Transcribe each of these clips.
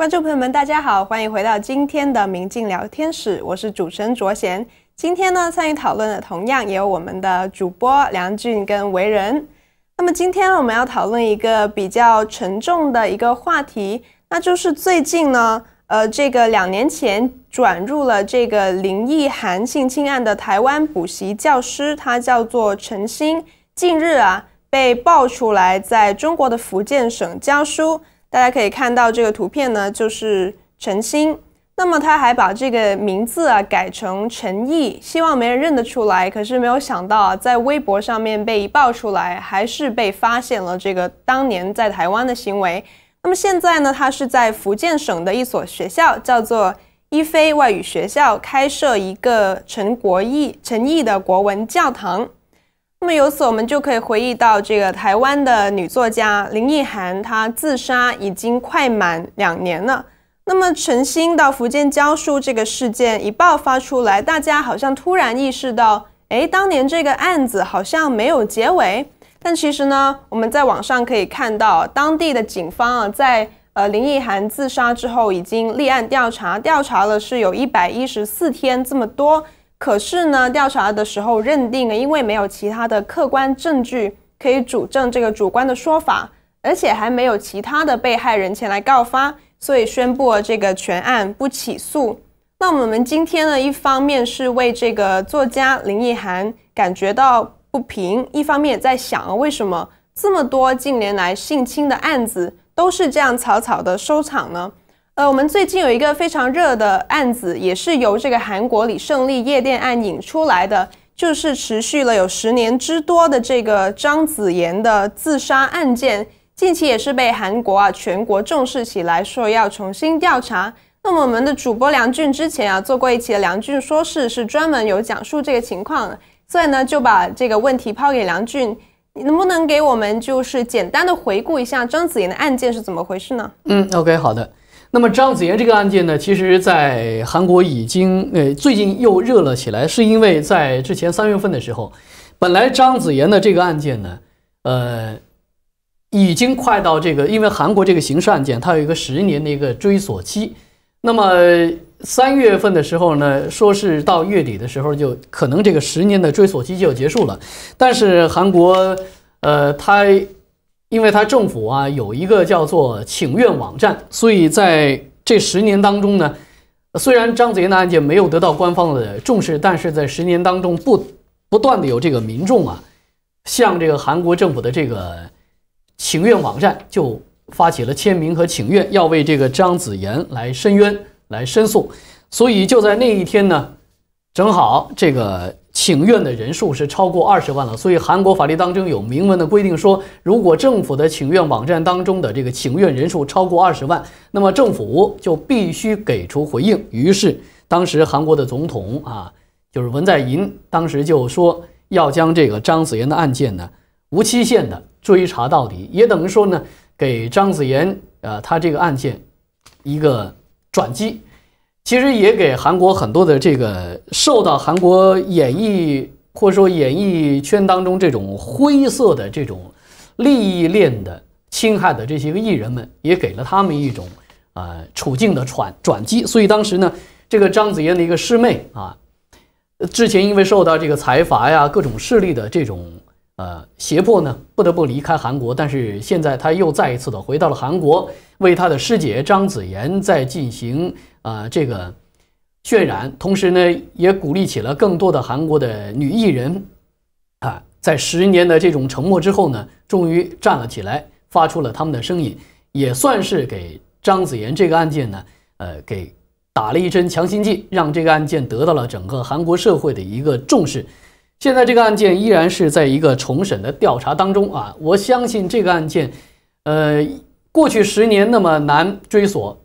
观众朋友们，大家好，欢迎回到今天的《明镜聊天室》，我是主持人卓贤。今天呢，参与讨论的同样也有我们的主播梁俊跟为人。那么今天我们要讨论一个比较沉重的一个话题，那就是最近呢，呃，这个两年前转入了这个林奕涵性侵案的台湾补习教师，他叫做陈星，近日啊被爆出来在中国的福建省江苏。大家可以看到这个图片呢，就是陈星。那么他还把这个名字啊改成陈毅，希望没人认得出来。可是没有想到啊，在微博上面被一爆出来，还是被发现了这个当年在台湾的行为。那么现在呢，他是在福建省的一所学校，叫做一菲外语学校，开设一个陈国毅、陈毅的国文教堂。那么由此，我们就可以回忆到这个台湾的女作家林奕涵，她自杀已经快满两年了。那么陈星到福建教书这个事件一爆发出来，大家好像突然意识到，哎，当年这个案子好像没有结尾。但其实呢，我们在网上可以看到，当地的警方啊，在呃林奕涵自杀之后已经立案调查，调查了是有一百一十四天这么多。可是呢，调查的时候认定了，因为没有其他的客观证据可以主证这个主观的说法，而且还没有其他的被害人前来告发，所以宣布了这个全案不起诉。那我们今天呢，一方面是为这个作家林奕含感觉到不平，一方面也在想啊，为什么这么多近年来性侵的案子都是这样草草的收场呢？呃，我们最近有一个非常热的案子，也是由这个韩国李胜利夜店案引出来的，就是持续了有十年之多的这个张子妍的自杀案件，近期也是被韩国啊全国重视起来，说要重新调查。那么我们的主播梁俊之前啊做过一期的《梁俊说事》，是专门有讲述这个情况，的，所以呢就把这个问题抛给梁俊，你能不能给我们就是简单的回顾一下张子妍的案件是怎么回事呢？嗯，OK，好的。那么张子妍这个案件呢，其实，在韩国已经呃最近又热了起来，是因为在之前三月份的时候，本来张子妍的这个案件呢，呃，已经快到这个，因为韩国这个刑事案件它有一个十年的一个追索期。那么三月份的时候呢，说是到月底的时候就可能这个十年的追索期就结束了，但是韩国，呃，他因为他政府啊有一个叫做请愿网站，所以在这十年当中呢，虽然张子妍的案件没有得到官方的重视，但是在十年当中不不断的有这个民众啊，向这个韩国政府的这个请愿网站就发起了签名和请愿，要为这个张子妍来申冤、来申诉。所以就在那一天呢，正好这个。请愿的人数是超过二十万了，所以韩国法律当中有明文的规定，说如果政府的请愿网站当中的这个请愿人数超过二十万，那么政府就必须给出回应。于是当时韩国的总统啊，就是文在寅，当时就说要将这个张子妍的案件呢无期限的追查到底，也等于说呢给张子妍呃他这个案件一个转机。其实也给韩国很多的这个受到韩国演艺或者说演艺圈当中这种灰色的这种利益链的侵害的这些个艺人们，也给了他们一种啊处境的转转机。所以当时呢，这个张子妍的一个师妹啊，之前因为受到这个财阀呀各种势力的这种。呃，胁迫呢，不得不离开韩国，但是现在他又再一次的回到了韩国，为他的师姐张子妍在进行啊这个渲染，同时呢，也鼓励起了更多的韩国的女艺人啊，在十年的这种沉默之后呢，终于站了起来，发出了他们的声音，也算是给张子妍这个案件呢，呃，给打了一针强心剂，让这个案件得到了整个韩国社会的一个重视。现在这个案件依然是在一个重审的调查当中啊，我相信这个案件，呃，过去十年那么难追索，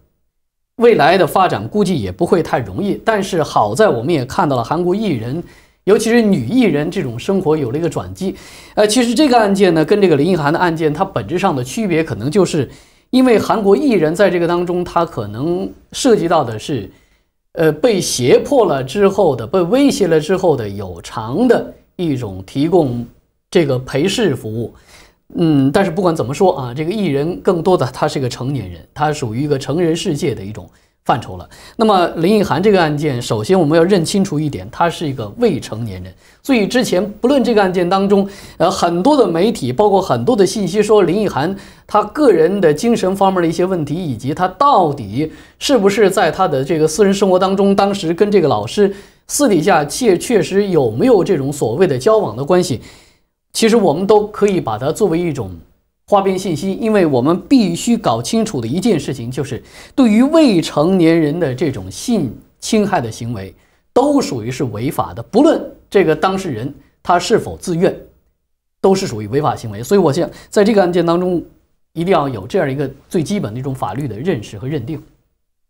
未来的发展估计也不会太容易。但是好在我们也看到了韩国艺人，尤其是女艺人这种生活有了一个转机。呃，其实这个案件呢，跟这个林奕涵的案件它本质上的区别，可能就是因为韩国艺人在这个当中，它可能涉及到的是。呃，被胁迫了之后的，被威胁了之后的，有偿的一种提供这个陪侍服务，嗯，但是不管怎么说啊，这个艺人更多的他是个成年人，他属于一个成人世界的一种。范畴了。那么林奕含这个案件，首先我们要认清楚一点，他是一个未成年人。所以之前不论这个案件当中，呃，很多的媒体包括很多的信息说林奕含他个人的精神方面的一些问题，以及他到底是不是在他的这个私人生活当中，当时跟这个老师私底下确确实有没有这种所谓的交往的关系，其实我们都可以把它作为一种。花边信息，因为我们必须搞清楚的一件事情就是，对于未成年人的这种性侵害的行为，都属于是违法的，不论这个当事人他是否自愿，都是属于违法行为。所以我想，在这个案件当中，一定要有这样一个最基本的一种法律的认识和认定。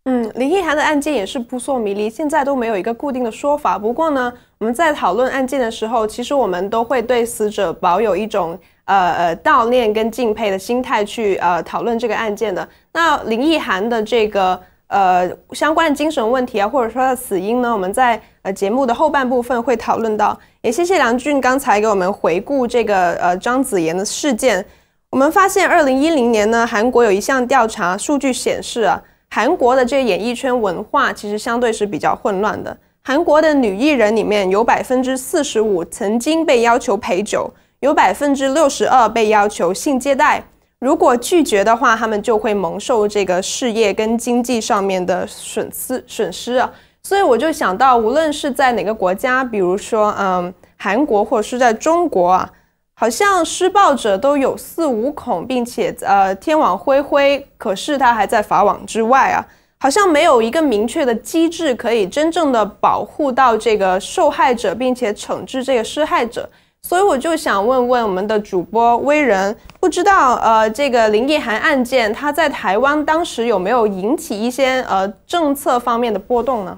嗯，林奕涵的案件也是扑朔迷离，现在都没有一个固定的说法。不过呢，我们在讨论案件的时候，其实我们都会对死者保有一种。呃，悼念跟敬佩的心态去呃讨论这个案件的。那林奕涵的这个呃相关的精神问题啊，或者说他的死因呢，我们在呃节目的后半部分会讨论到。也谢谢梁俊刚才给我们回顾这个呃张子妍的事件。我们发现，二零一零年呢，韩国有一项调查数据显示啊，韩国的这个演艺圈文化其实相对是比较混乱的。韩国的女艺人里面有百分之四十五曾经被要求陪酒。有百分之六十二被要求性借贷，如果拒绝的话，他们就会蒙受这个事业跟经济上面的损失损失啊。所以我就想到，无论是在哪个国家，比如说嗯韩国或者是在中国啊，好像施暴者都有恃无恐，并且呃天网恢恢，可是他还在法网之外啊，好像没有一个明确的机制可以真正的保护到这个受害者，并且惩治这个施害者。所以我就想问问我们的主播威仁，不知道呃，这个林奕涵案件他在台湾当时有没有引起一些呃政策方面的波动呢？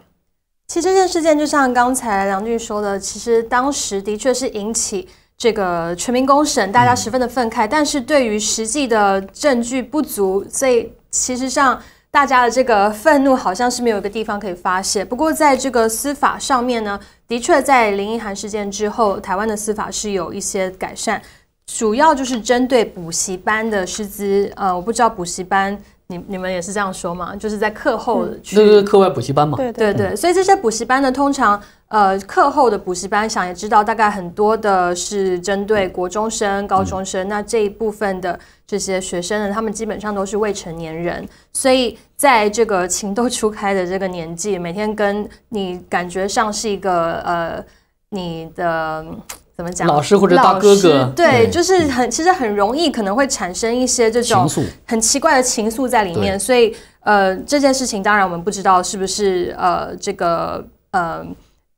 其实这件事件就像刚才梁俊说的，其实当时的确是引起这个全民公审，大家十分的愤慨。但是对于实际的证据不足，所以其实上。大家的这个愤怒好像是没有一个地方可以发泄。不过在这个司法上面呢，的确在林奕涵事件之后，台湾的司法是有一些改善，主要就是针对补习班的师资。呃，我不知道补习班。你你们也是这样说嘛？就是在课后去，就是课外补习班嘛。对对对，所以这些补习班呢，通常呃课后的补习班，想也知道，大概很多的是针对国中生、高中生那这一部分的这些学生呢，他们基本上都是未成年人，所以在这个情窦初开的这个年纪，每天跟你感觉上是一个呃你的。怎么讲？老师或者大哥哥，对，就是很其实很容易可能会产生一些这种很奇怪的情愫在里面。所以，呃，这件事情当然我们不知道是不是呃这个呃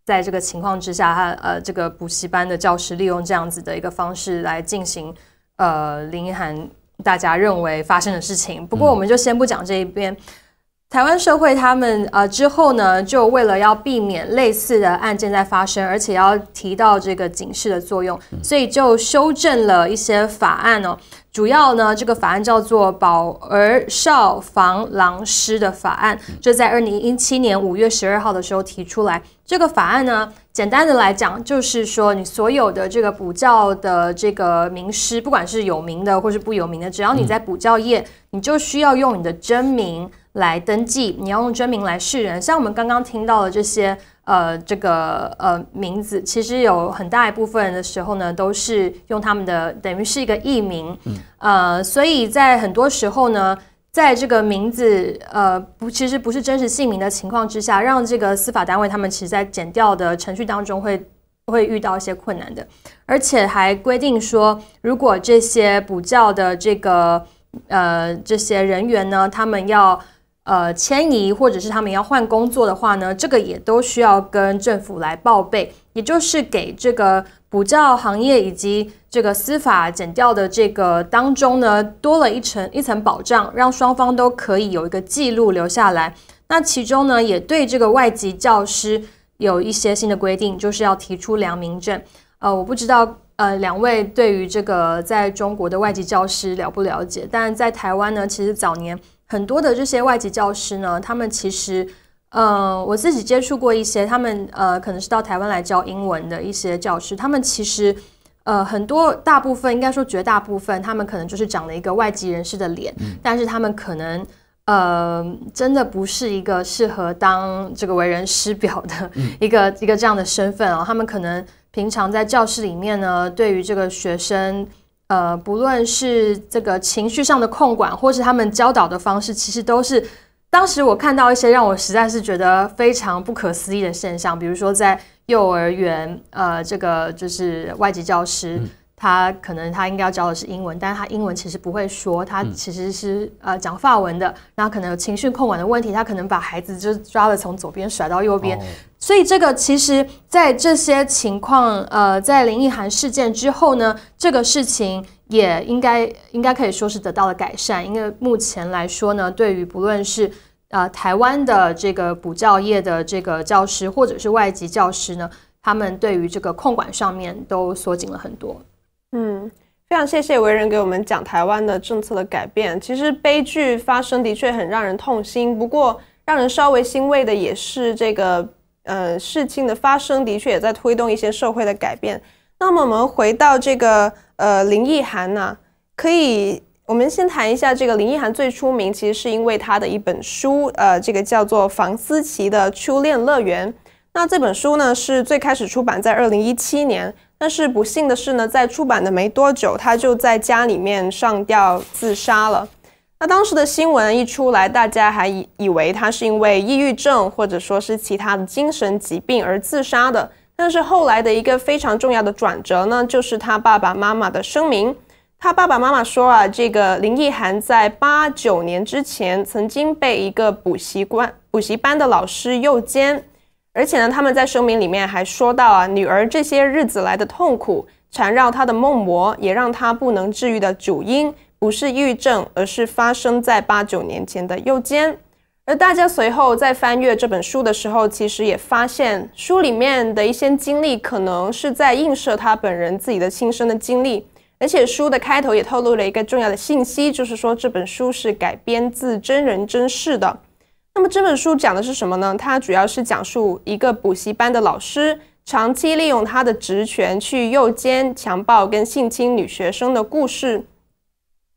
在这个情况之下，他呃这个补习班的教师利用这样子的一个方式来进行呃林一涵大家认为发生的事情。不过我们就先不讲这一边。台湾社会，他们呃之后呢，就为了要避免类似的案件在发生，而且要提到这个警示的作用，所以就修正了一些法案哦。主要呢，这个法案叫做《保儿少防狼师》的法案，这在二零一七年五月十二号的时候提出来。这个法案呢，简单的来讲，就是说你所有的这个补教的这个名师，不管是有名的或是不有名的，只要你在补教业，你就需要用你的真名。来登记，你要用真名来示人。像我们刚刚听到的这些，呃，这个呃名字，其实有很大一部分的时候呢，都是用他们的，等于是一个艺名，呃，所以在很多时候呢，在这个名字，呃，不，其实不是真实姓名的情况之下，让这个司法单位他们其实，在减掉的程序当中，会会遇到一些困难的，而且还规定说，如果这些补教的这个呃这些人员呢，他们要呃，迁移或者是他们要换工作的话呢，这个也都需要跟政府来报备，也就是给这个补教行业以及这个司法减掉的这个当中呢，多了一层一层保障，让双方都可以有一个记录留下来。那其中呢，也对这个外籍教师有一些新的规定，就是要提出良民证。呃，我不知道呃，两位对于这个在中国的外籍教师了不了解？但在台湾呢，其实早年。很多的这些外籍教师呢，他们其实，呃，我自己接触过一些，他们呃，可能是到台湾来教英文的一些教师，他们其实，呃，很多大部分应该说绝大部分，他们可能就是长了一个外籍人士的脸，但是他们可能，呃，真的不是一个适合当这个为人师表的一个一个这样的身份啊，他们可能平常在教室里面呢，对于这个学生。呃，不论是这个情绪上的控管，或是他们教导的方式，其实都是当时我看到一些让我实在是觉得非常不可思议的现象。比如说，在幼儿园，呃，这个就是外籍教师，他可能他应该要教的是英文，但是他英文其实不会说，他其实是呃讲法文的。那可能有情绪控管的问题，他可能把孩子就抓了从左边甩到右边。所以这个其实，在这些情况，呃，在林奕涵事件之后呢，这个事情也应该应该可以说是得到了改善。因为目前来说呢，对于不论是呃台湾的这个补教业的这个教师，或者是外籍教师呢，他们对于这个控管上面都缩紧了很多。嗯，非常谢谢为人给我们讲台湾的政策的改变。其实悲剧发生的确很让人痛心，不过让人稍微欣慰的也是这个。呃，事情的发生的确也在推动一些社会的改变。那么我们回到这个呃林奕涵呢，可以我们先谈一下这个林奕涵最出名其实是因为他的一本书，呃，这个叫做《房思琪的初恋乐园》。那这本书呢是最开始出版在二零一七年，但是不幸的是呢，在出版的没多久，他就在家里面上吊自杀了。那当时的新闻一出来，大家还以以为他是因为抑郁症或者说是其他的精神疾病而自杀的。但是后来的一个非常重要的转折呢，就是他爸爸妈妈的声明。他爸爸妈妈说啊，这个林奕涵在八九年之前曾经被一个补习班补习班的老师诱奸，而且呢，他们在声明里面还说到啊，女儿这些日子来的痛苦缠绕她的梦魔，也让她不能治愈的主因。不是抑郁症，而是发生在八九年前的右肩。而大家随后在翻阅这本书的时候，其实也发现书里面的一些经历，可能是在映射他本人自己的亲身的经历。而且书的开头也透露了一个重要的信息，就是说这本书是改编自真人真事的。那么这本书讲的是什么呢？它主要是讲述一个补习班的老师，长期利用他的职权去诱奸、强暴跟性侵女学生的故事。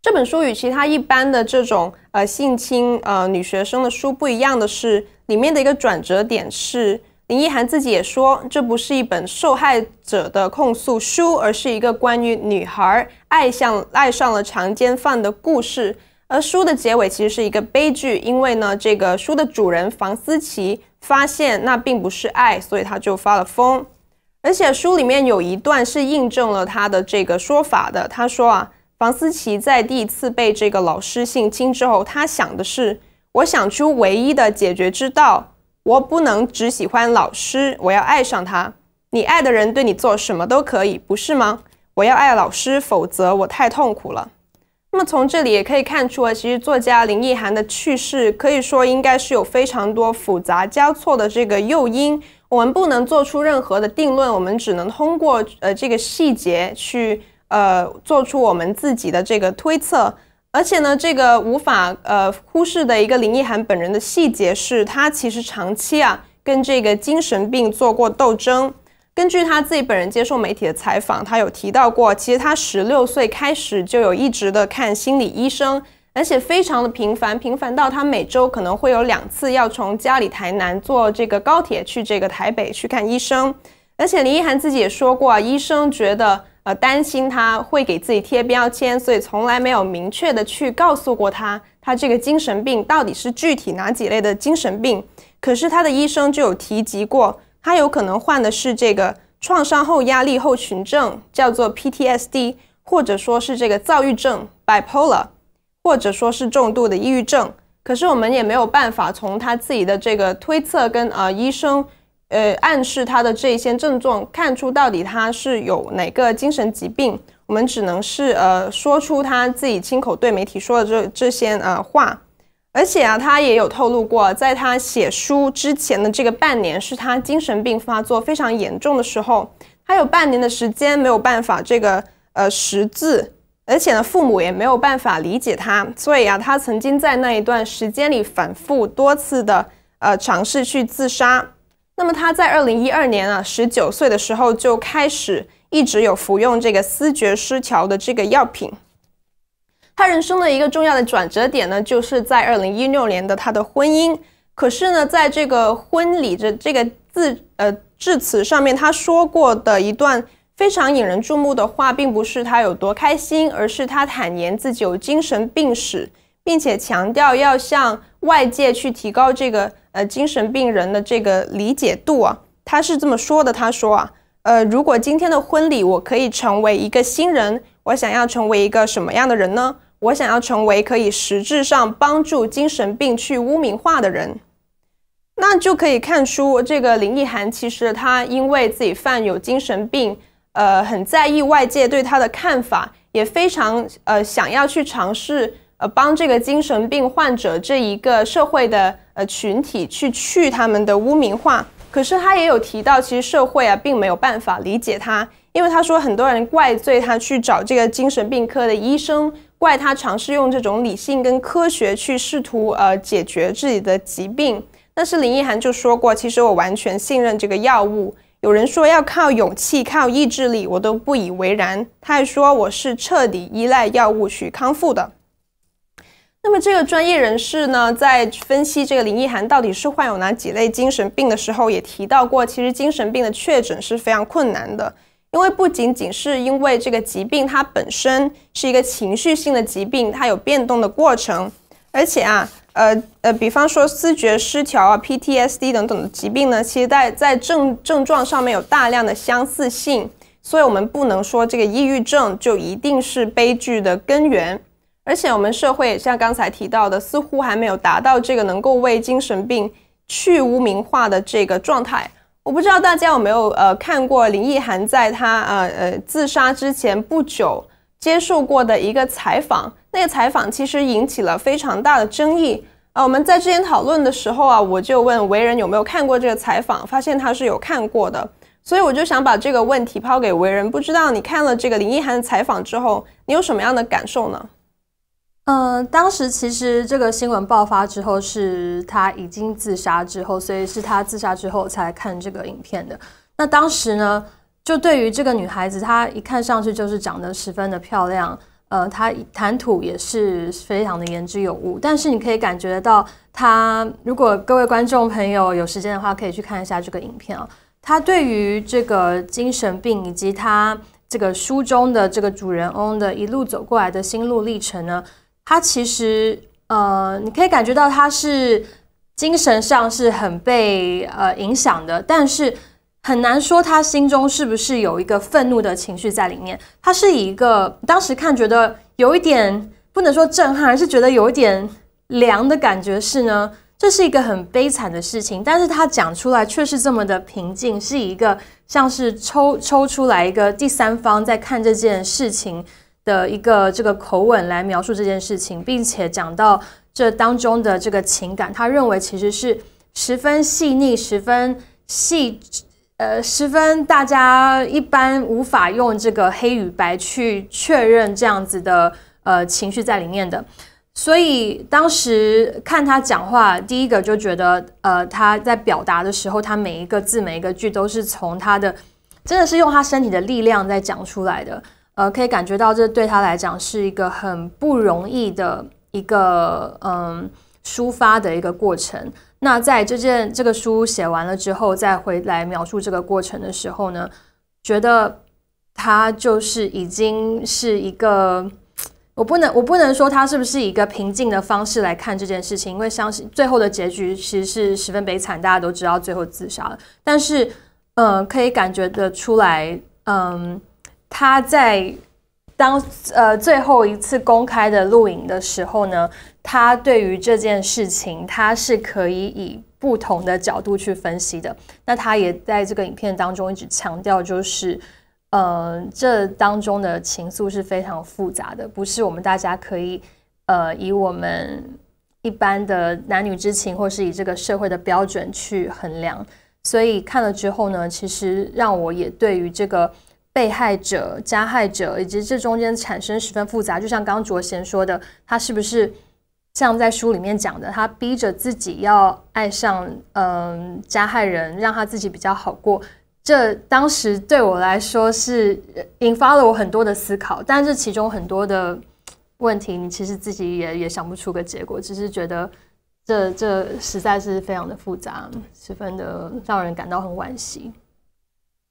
这本书与其他一般的这种呃性侵呃女学生的书不一样的是，里面的一个转折点是林奕涵自己也说，这不是一本受害者的控诉书，而是一个关于女孩爱上爱上了强奸犯的故事。而书的结尾其实是一个悲剧，因为呢，这个书的主人房思琪发现那并不是爱，所以他就发了疯。而且书里面有一段是印证了他的这个说法的，他说啊。房思琪在第一次被这个老师性侵之后，他想的是：我想出唯一的解决之道，我不能只喜欢老师，我要爱上他。你爱的人对你做什么都可以，不是吗？我要爱老师，否则我太痛苦了。那么从这里也可以看出啊，其实作家林奕涵的去世，可以说应该是有非常多复杂交错的这个诱因。我们不能做出任何的定论，我们只能通过呃这个细节去。呃，做出我们自己的这个推测，而且呢，这个无法呃忽视的一个林奕涵本人的细节是，他其实长期啊跟这个精神病做过斗争。根据他自己本人接受媒体的采访，他有提到过，其实他十六岁开始就有一直的看心理医生，而且非常的频繁，频繁到他每周可能会有两次要从家里台南坐这个高铁去这个台北去看医生。而且林奕涵自己也说过，啊，医生觉得。呃，担心他会给自己贴标签，所以从来没有明确的去告诉过他，他这个精神病到底是具体哪几类的精神病。可是他的医生就有提及过，他有可能患的是这个创伤后压力后群症，叫做 PTSD，或者说是这个躁郁症 （bipolar），或者说是重度的抑郁症。可是我们也没有办法从他自己的这个推测跟呃医生。呃，暗示他的这些症状，看出到底他是有哪个精神疾病，我们只能是呃说出他自己亲口对媒体说的这这些呃话，而且啊，他也有透露过，在他写书之前的这个半年是他精神病发作非常严重的时候，他有半年的时间没有办法这个呃识字，而且呢，父母也没有办法理解他，所以啊，他曾经在那一段时间里反复多次的呃尝试去自杀。那么他在二零一二年啊，十九岁的时候就开始一直有服用这个思觉失调的这个药品。他人生的一个重要的转折点呢，就是在二零一六年的他的婚姻。可是呢，在这个婚礼的这个字呃致辞上面，他说过的一段非常引人注目的话，并不是他有多开心，而是他坦言自己有精神病史，并且强调要向外界去提高这个。呃，精神病人的这个理解度啊，他是这么说的。他说啊，呃，如果今天的婚礼我可以成为一个新人，我想要成为一个什么样的人呢？我想要成为可以实质上帮助精神病去污名化的人。那就可以看出，这个林奕涵其实他因为自己犯有精神病，呃，很在意外界对他的看法，也非常呃想要去尝试呃帮这个精神病患者这一个社会的。呃，群体去去他们的污名化，可是他也有提到，其实社会啊并没有办法理解他，因为他说很多人怪罪他去找这个精神病科的医生，怪他尝试用这种理性跟科学去试图呃解决自己的疾病。但是林奕涵就说过，其实我完全信任这个药物。有人说要靠勇气，靠意志力，我都不以为然。他还说我是彻底依赖药物去康复的。那么这个专业人士呢，在分析这个林奕含到底是患有哪几类精神病的时候，也提到过，其实精神病的确诊是非常困难的，因为不仅仅是因为这个疾病它本身是一个情绪性的疾病，它有变动的过程，而且啊，呃呃，比方说思觉失调啊、PTSD 等等的疾病呢，其实在在症症状上面有大量的相似性，所以我们不能说这个抑郁症就一定是悲剧的根源。而且我们社会像刚才提到的，似乎还没有达到这个能够为精神病去污名化的这个状态。我不知道大家有没有呃看过林奕涵在她呃呃自杀之前不久接受过的一个采访，那个采访其实引起了非常大的争议啊。我们在之前讨论的时候啊，我就问为人有没有看过这个采访，发现他是有看过的，所以我就想把这个问题抛给为人，不知道你看了这个林奕涵的采访之后，你有什么样的感受呢？呃，当时其实这个新闻爆发之后，是他已经自杀之后，所以是他自杀之后才看这个影片的。那当时呢，就对于这个女孩子，她一看上去就是长得十分的漂亮，呃，她谈吐也是非常的言之有物。但是你可以感觉到，她如果各位观众朋友有时间的话，可以去看一下这个影片啊。她对于这个精神病以及她这个书中的这个主人翁的一路走过来的心路历程呢？他其实，呃，你可以感觉到他是精神上是很被呃影响的，但是很难说他心中是不是有一个愤怒的情绪在里面。他是以一个当时看觉得有一点不能说震撼，而是觉得有一点凉的感觉，是呢，这是一个很悲惨的事情，但是他讲出来却是这么的平静，是一个像是抽抽出来一个第三方在看这件事情。的一个这个口吻来描述这件事情，并且讲到这当中的这个情感，他认为其实是十分细腻、十分细，呃，十分大家一般无法用这个黑与白去确认这样子的呃情绪在里面的。所以当时看他讲话，第一个就觉得，呃，他在表达的时候，他每一个字、每一个句都是从他的真的是用他身体的力量在讲出来的。呃，可以感觉到这对他来讲是一个很不容易的一个嗯抒发的一个过程。那在这件这个书写完了之后，再回来描述这个过程的时候呢，觉得他就是已经是一个，我不能我不能说他是不是一个平静的方式来看这件事情，因为相信最后的结局其实是十分悲惨，大家都知道最后自杀了。但是，嗯，可以感觉得出来，嗯。他在当呃最后一次公开的录影的时候呢，他对于这件事情，他是可以以不同的角度去分析的。那他也在这个影片当中一直强调，就是，呃，这当中的情愫是非常复杂的，不是我们大家可以，呃，以我们一般的男女之情，或是以这个社会的标准去衡量。所以看了之后呢，其实让我也对于这个。被害者、加害者以及这中间产生十分复杂，就像刚刚卓贤说的，他是不是像在书里面讲的，他逼着自己要爱上嗯加害人，让他自己比较好过？这当时对我来说是引发了我很多的思考，但这其中很多的问题，你其实自己也也想不出个结果，只是觉得这这实在是非常的复杂，十分的让人感到很惋惜。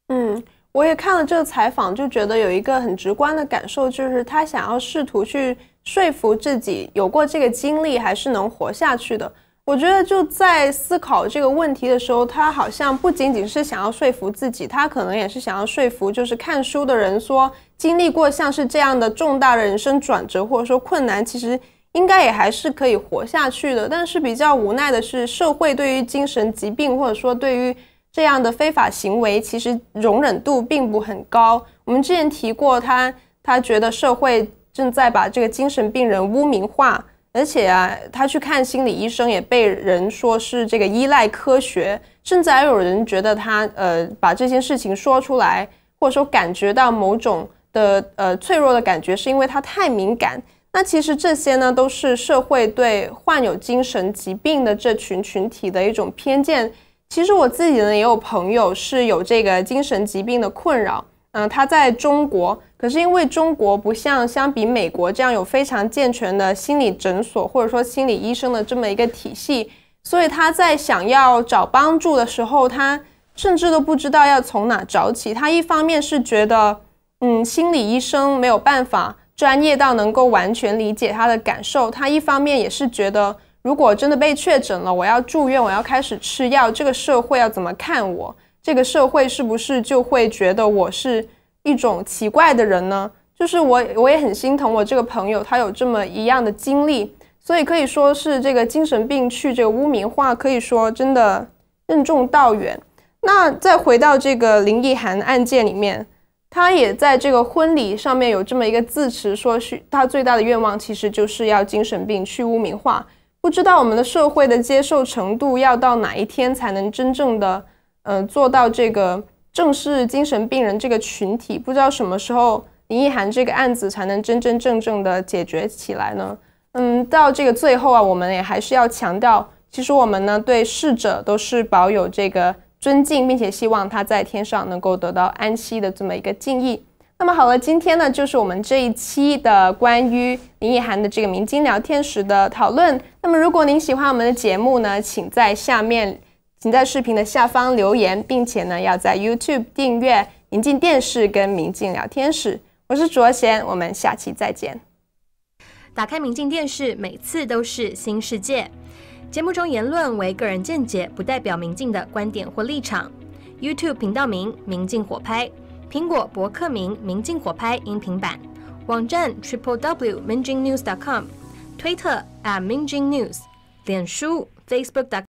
嗯。我也看了这个采访，就觉得有一个很直观的感受，就是他想要试图去说服自己，有过这个经历还是能活下去的。我觉得就在思考这个问题的时候，他好像不仅仅是想要说服自己，他可能也是想要说服就是看书的人，说经历过像是这样的重大的人生转折或者说困难，其实应该也还是可以活下去的。但是比较无奈的是，社会对于精神疾病或者说对于这样的非法行为其实容忍度并不很高。我们之前提过，他他觉得社会正在把这个精神病人污名化，而且啊，他去看心理医生也被人说是这个依赖科学，甚至还有人觉得他呃把这件事情说出来，或者说感觉到某种的呃脆弱的感觉，是因为他太敏感。那其实这些呢，都是社会对患有精神疾病的这群群体的一种偏见。其实我自己呢也有朋友是有这个精神疾病的困扰，嗯，他在中国，可是因为中国不像相比美国这样有非常健全的心理诊所或者说心理医生的这么一个体系，所以他在想要找帮助的时候，他甚至都不知道要从哪找起。他一方面是觉得，嗯，心理医生没有办法专业到能够完全理解他的感受，他一方面也是觉得。如果真的被确诊了，我要住院，我要开始吃药，这个社会要怎么看我？这个社会是不是就会觉得我是一种奇怪的人呢？就是我，我也很心疼我这个朋友，他有这么一样的经历，所以可以说是这个精神病去这个污名化，可以说真的任重道远。那再回到这个林奕涵案件里面，他也在这个婚礼上面有这么一个自持说，是他最大的愿望，其实就是要精神病去污名化。不知道我们的社会的接受程度要到哪一天才能真正的，呃，做到这个正视精神病人这个群体？不知道什么时候林奕涵这个案子才能真真正正的解决起来呢？嗯，到这个最后啊，我们也还是要强调，其实我们呢对逝者都是保有这个尊敬，并且希望他在天上能够得到安息的这么一个敬意。那么好了，今天呢就是我们这一期的关于林奕涵的这个《明镜聊天室》的讨论。那么如果您喜欢我们的节目呢，请在下面，请在视频的下方留言，并且呢要在 YouTube 订阅《宁静电视》跟《明镜聊天室》。我是卓贤，我们下期再见。打开《明镜电视》，每次都是新世界。节目中言论为个人见解，不代表明镜的观点或立场。YouTube 频道名：明镜火拍。苹果博客名：明镜火拍音频版，网站 triplew.mingjingnews.com，推特 at mingjingnews，脸书 f a c e b o o k o